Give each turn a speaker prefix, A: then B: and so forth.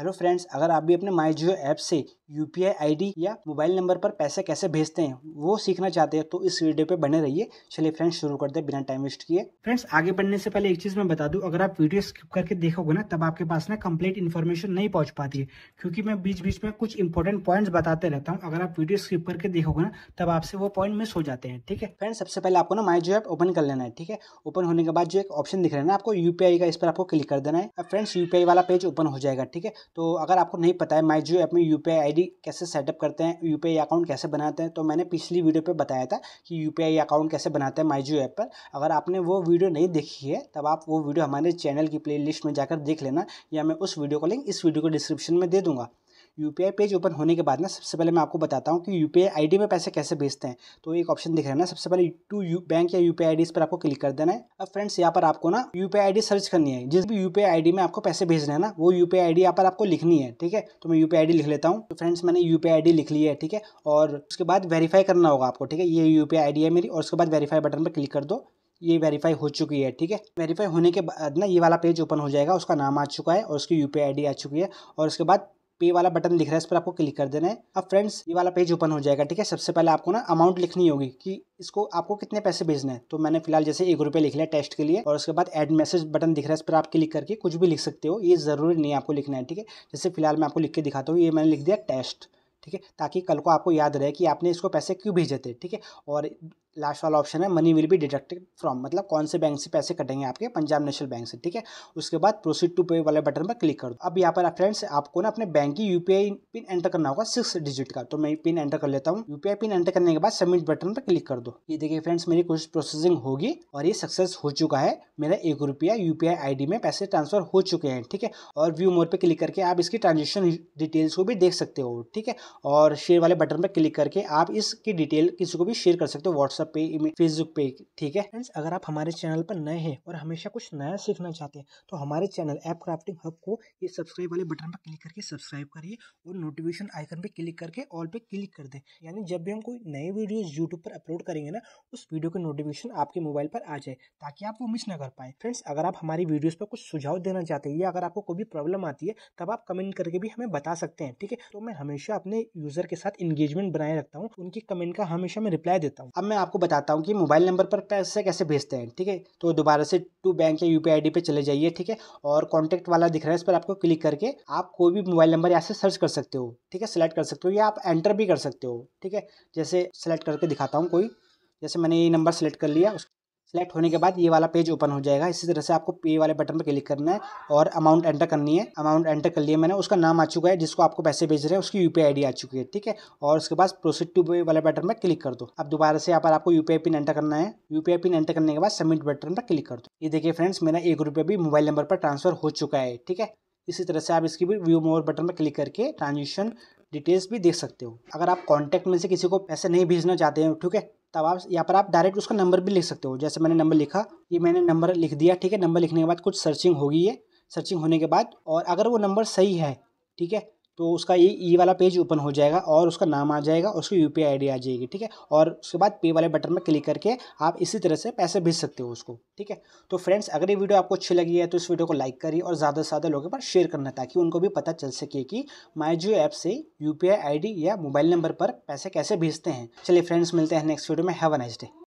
A: hello friends अगर आप भी अपने माई जियो ऐप से यू पी आई डी या मोबाइल नंबर पर पैसे कैसे भेजते हैं वो सीखना चाहते हैं तो इस वीडियो पे बने रहिए चलिए फ्रेंड्स शुरू करते हैं बिना टाइम वेस्ट किए फ्रेंड्स आगे बढ़ने से पहले एक चीज़ मैं बता दूं अगर आप वीडियो स्किप करके देखोगे ना तब आपके पास ना कंप्लीट इन्फॉर्मेशन नहीं पहुँच पाती है क्योंकि मैं बीच बीच में कुछ इंपॉर्टेंट पॉइंट्स बताते रहता हूँ अगर आप वीडियो स्किप करके देखोगे ना तब आपसे वो पॉइंट मिस हो जाते हैं ठीक है फ्रेंड्स सबसे पहले आपको ना माई जियो ऐप ओपन कर लेना है ठीक है ओपन होने के बाद जो एक ऑप्शन दिख रहा है ना आपको यू का इस पर आपको क्लिक कर देना है फ्रेंड्स यू वाला पेज ओपन हो जाएगा ठीक है तो अगर आपको नहीं पता है माई जियो ऐप में यू पी कैसे सेटअप करते हैं यू अकाउंट कैसे बनाते हैं तो मैंने पिछली वीडियो पर बताया था कि यू अकाउंट कैसे बनाते हैं माई जियो ऐप पर अगर आपने वो वीडियो नहीं देखी है तब आप वो वीडियो हमारे चैनल की प्ले में जाकर देख लेना या मैं उस वीडियो का लिंक इस वीडियो को डिस्क्रिप्शन में दे दूँगा यू पेज ओपन होने के बाद ना सबसे पहले मैं आपको बताता हूँ कि यू पी आई में पैसे कैसे भेजते हैं तो एक ऑप्शन दिख रहा है ना सबसे पहले टू यू बैंक या यू पी आई पर आपको क्लिक कर देना है अब फ्रेंड्स यहाँ पर आपको ना यू पी आई सर्च करनी है जिस भी यू पी आई में आपको पैसे भेजना है ना वो यू पी आई यहाँ पर आपको लिखनी है ठीक है तो मैं यू पी आई लिख लेता हूँ तो फ्रेंड्स मैंने यू पी आई लिख ली है ठीक है और उसके बाद वेरीफाई करना होगा आपको ठीक है ये यू पी आई है मेरी और उसके बाद वेरीफाई बटन पर क्लिक कर दो ये वेरीफाई हो चुकी है ठीक है वेरीफाई होने के बाद ना ये वाला पेज ओपन हो जाएगा उसका नाम आ चुका है और उसकी यू पी आ चुकी है और उसके बाद पे वाला बटन दिख रहा है इस पर आपको क्लिक कर देना है अब फ्रेंड्स ये वाला पेज ओपन हो जाएगा ठीक है सबसे पहले आपको ना अमाउंट लिखनी होगी कि इसको आपको कितने पैसे भेजने हैं तो मैंने फिलहाल जैसे एक रुपये लिख लिया टेस्ट के लिए और उसके बाद एड मैसेज बटन दिख रहा है इस पर आप क्लिक करके कुछ भी लिख सकते हो ये ज़रूरी नहीं आपको लिखना है ठीक है जैसे फिलहाल मैं आपको लिख के दिखाता हूँ ये मैंने लिख दिया टेस्ट ठीक है ताकि कल को आपको याद रहे कि आपने इसको पैसे क्यों भेजे थे ठीक है और लास्ट वाला ऑप्शन है money will be deducted from मतलब कौन से बैंक से पैसे कटेंगे आपके पंजाब नेशनल बैंक से ठीक है उसके बाद प्रोसीड टू पे वाले बटन पर क्लिक कर दो अब यहाँ पर फ्रेंड्स आपको ना अपने बैंक की यूपीआई पिन एंटर करना होगा सिक्स डिजिट का तो मैं पिन एंटर कर लेता हूँ यूपीआई पिन एंटर करने के बाद सबमिट बटन पर क्लिक कर दो ये देखिए फ्रेंड्स मेरी कुछ प्रोसेसिंग होगी और ये सक्सेस हो चुका है मेरा एक रुपया यूपीआई आईडी में पैसे ट्रांसफर हो चुके हैं ठीक है और व्यू मोड पर क्लिक करके आप इसकी ट्रांजेक्शन डिटेल्स को भी देख सकते हो ठीक है और शेयर वाले बटन पर क्लिक करके आप इसकी डिटेल किसी को भी शेयर कर सकते हो व्हाट्सअप पे फेसबुक पे ठीक है फ्रेंड्स अगर आप हमारे चैनल पर नए हैं और हमेशा कुछ नया सीखना चाहते हैं तो हमारे चैनल ऐप क्राफ्टिंग हब को ये सब्सक्राइब वाले बटन पर क्लिक करके सब्सक्राइब करिए और नोटिफिकेशन आइकन पर क्लिक करके ऑल पे क्लिक कर दें यानी जब भी हम कोई नए वीडियो यूट्यूब पर अपलोड करेंगे ना उस वीडियो के नोटिफिकेशन आपके मोबाइल पर आ जाए ताकि आप वो मिस ना कर पाए फ्रेंड्स अगर आप हमारी वीडियोज पर कुछ सुझाव देना चाहते हैं या अगर आपको कोई भी प्रॉब्लम आती है तब आप कमेंट करके भी हमें बता सकते हैं ठीक है तो मैं हमेशा अपने यूजर के साथ इंगेजमेंट बनाए रखता हूँ उनकी कमेंट का हमेशा मैं रिप्लाई देता हूँ अब मैं आपको आपको बताता हूँ कि मोबाइल नंबर पर पैसे कैसे भेजते हैं ठीक है तो दोबारा से टू बैंक या यू पी पे चले जाइए ठीक है और कॉन्टैक्ट वाला दिख रहा है इस पर आपको क्लिक करके आप कोई भी मोबाइल नंबर यहाँ से सर्च कर सकते हो ठीक है सेलेक्ट कर सकते हो या आप एंटर भी कर सकते हो ठीक है जैसे सेलेक्ट करके दिखाता हूँ कोई जैसे मैंने ये नंबर सेलेक्ट कर लिया सेलेक्ट होने के बाद ये वाला पेज ओपन हो जाएगा इसी तरह से आपको पे वाले बटन पर क्लिक करना है और अमाउंट एंटर करनी है अमाउंट एंटर कर लिया मैंने उसका नाम आ चुका है जिसको आपको पैसे भेज रहे हैं उसकी यूपीआई आईडी आ चुकी है ठीक है और उसके बाद प्रोसीड टू पे वाले बटन पर क्लिक कर दो अब दोबारा से यहाँ पर आपको यूपीआई पिन एंटर करना है यूपीआई पिन एंटर करने के बाद सबमिट बटन पर क्लिक कर दो ये देखिए फ्रेंड्स मेरा एक रुपये भी मोबाइल नंबर पर ट्रांसफर हो चुका है ठीक है इसी तरह से आप इसकी भी व्यू मोर बटन पर क्लिक करके ट्रांजेक्शन डिटेल्स भी देख सकते हो अगर आप कॉन्टैक्ट में से किसी को पैसे नहीं भेजना चाहते हो ठीक है तब आप यहाँ पर आप डायरेक्ट उसका नंबर भी लिख सकते हो जैसे मैंने नंबर लिखा ये मैंने नंबर लिख दिया ठीक है नंबर लिखने के बाद कुछ सर्चिंग होगी ये सर्चिंग होने के बाद और अगर वो नंबर सही है ठीक है तो उसका ये ई वाला पेज ओपन हो जाएगा और उसका नाम आ जाएगा और उसकी यू पी आई आ जाएगी ठीक है और उसके बाद पे वाले बटन में क्लिक करके आप इसी तरह से पैसे भेज सकते हो उसको ठीक है तो फ्रेंड्स अगर ये वीडियो आपको अच्छी लगी है तो इस वीडियो को लाइक करिए और ज़्यादा से ज़्यादा लोगों पर शेयर करना ताकि उनको भी पता चल सके कि माई जियो ऐप से यू पी या मोबाइल नंबर पर पैसे कैसे भेजते हैं चलिए फ्रेंड्स मिलते हैं नेक्स्ट वीडियो में हैव अ नाइस डे